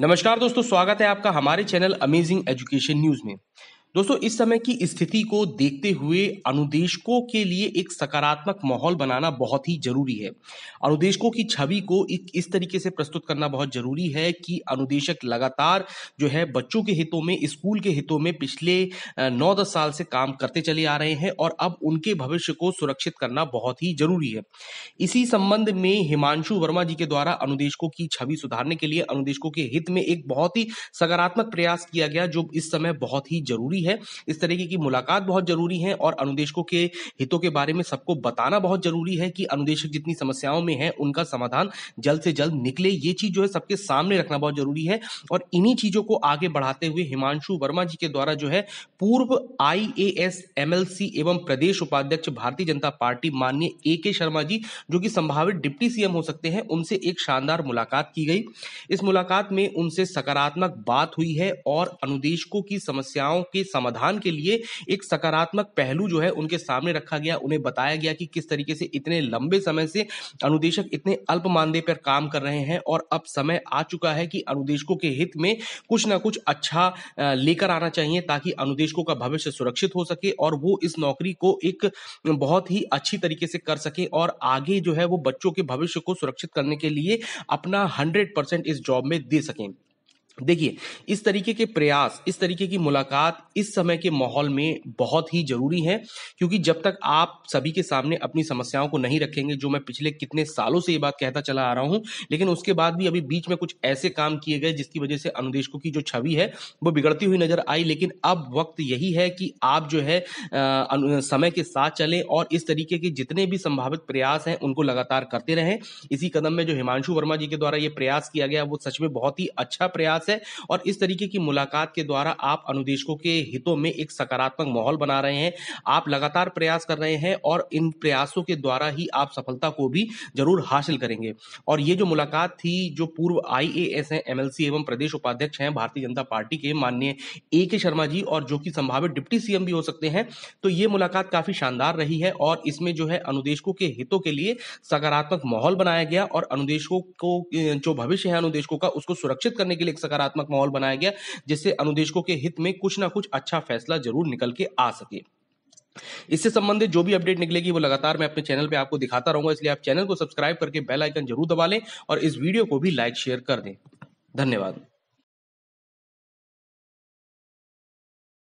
नमस्कार दोस्तों स्वागत है आपका हमारे चैनल अमेजिंग एजुकेशन न्यूज में दोस्तों इस समय की स्थिति को देखते हुए अनुदेशकों के लिए एक सकारात्मक माहौल बनाना बहुत ही जरूरी है अनुदेशकों की छवि को एक इस तरीके से प्रस्तुत करना बहुत जरूरी है कि अनुदेशक लगातार जो है बच्चों के हितों में स्कूल के हितों में पिछले नौ दस साल से काम करते चले आ रहे हैं और अब उनके भविष्य को सुरक्षित करना बहुत ही जरूरी है इसी संबंध में हिमांशु वर्मा जी के द्वारा अनुदेशकों की छवि सुधारने के लिए अनुदेशकों के हित में एक बहुत ही सकारात्मक प्रयास किया गया जो इस समय बहुत ही जरूरी जरूरी है इस तरीके की मुलाकात बहुत जरूरी है और अनुदेशकों के हितों के बारे में सबको बताना बहुत जरूरी है कि अनुदेशक जितनी समस्याओं में है उनका समाधान जल्द से जल्द निकले ये चीज जो है सबके सामने रखना बहुत जरूरी है और इन्हीं चीजों को आगे बढ़ाते हुए हिमांशु वर्मा जी के द्वारा जो है पूर्व आई एमएलसी एवं प्रदेश उपाध्यक्ष भारतीय जनता पार्टी माननीय ए के शर्मा जी जो कि संभावित डिप्टी सीएम हो सकते हैं उनसे एक शानदार मुलाकात की गई इस मुलाकात में उनसे सकारात्मक बात हुई है और अनुदेशकों की समस्याओं के समाधान के लिए एक सकारात्मक पहलू जो है उनके सामने रखा गया उन्हें बताया गया कि किस तरीके से इतने लंबे समय से अनुदेशक इतने अल्प मानदेय पर काम कर रहे हैं और अब समय आ चुका है कि अनुदेशकों के हित में कुछ ना कुछ अच्छा लेकर आना चाहिए ताकि अनुदेशकों का भविष्य सुरक्षित हो सके और वो इस नौकरी को एक बहुत ही अच्छी तरीके से कर सके और आगे जो है वो बच्चों के भविष्य को सुरक्षित करने के लिए अपना हंड्रेड परसेंट इस जॉब में दे सकें देखिए इस तरीके के प्रयास इस तरीके की मुलाकात इस समय के माहौल में बहुत ही जरूरी है क्योंकि जब तक आप सभी के सामने अपनी समस्याओं को नहीं रखेंगे जो मैं पिछले कितने सालों से ये बात कहता चला आ रहा हूं लेकिन उसके बाद भी अभी बीच में कुछ ऐसे काम किए गए जिसकी वजह से अनुदेशकों की जो छवि है वो बिगड़ती हुई नजर आई लेकिन अब वक्त यही है कि आप जो है आ, समय के साथ चलें और इस तरीके के जितने भी संभावित प्रयास हैं उनको लगातार करते रहें इसी कदम में जो हिमांशु वर्मा जी के द्वारा ये प्रयास किया गया वो सच में बहुत ही अच्छा प्रयास प्रयास है और इस तरीके की मुलाकात के द्वारा आप अनुदेशकों के हितों में एक सकारात्मक माहौल बना रहे हैं आप लगातार प्रयास कर रहे हैं और इन प्रयासों के द्वारा ही आप सफलता को भी जरूर हासिल करेंगे और ये जो मुलाकात थी जो पूर्व आई ए एस हैं एमएलसी एवं प्रदेश उपाध्यक्ष हैं भारतीय जनता पार्टी के माननीय ए के शर्मा जी और जो कि संभावित डिप्टी सीएम भी हो सकते हैं तो ये मुलाकात काफी शानदार रही है और इसमें जो है अनुदेशकों के हितों के लिए सकारात्मक माहौल बनाया गया और अनुदेशकों को जो भविष्य है अनुदेशकों का उसको सुरक्षित करने के लिए एक सकारात्मक माहौल बनाया गया जिससे अनुदेशकों के हित में कुछ ना कुछ अच्छा फैसला जरूर निकल के आ सके इससे संबंधित जो भी अपडेट निकलेगी वो लगातार मैं अपने चैनल पे आपको दिखाता रहूंगा इसलिए आप चैनल को सब्सक्राइब करके बेल आइकन जरूर दबा लें और इस वीडियो को भी लाइक शेयर कर दें धन्यवाद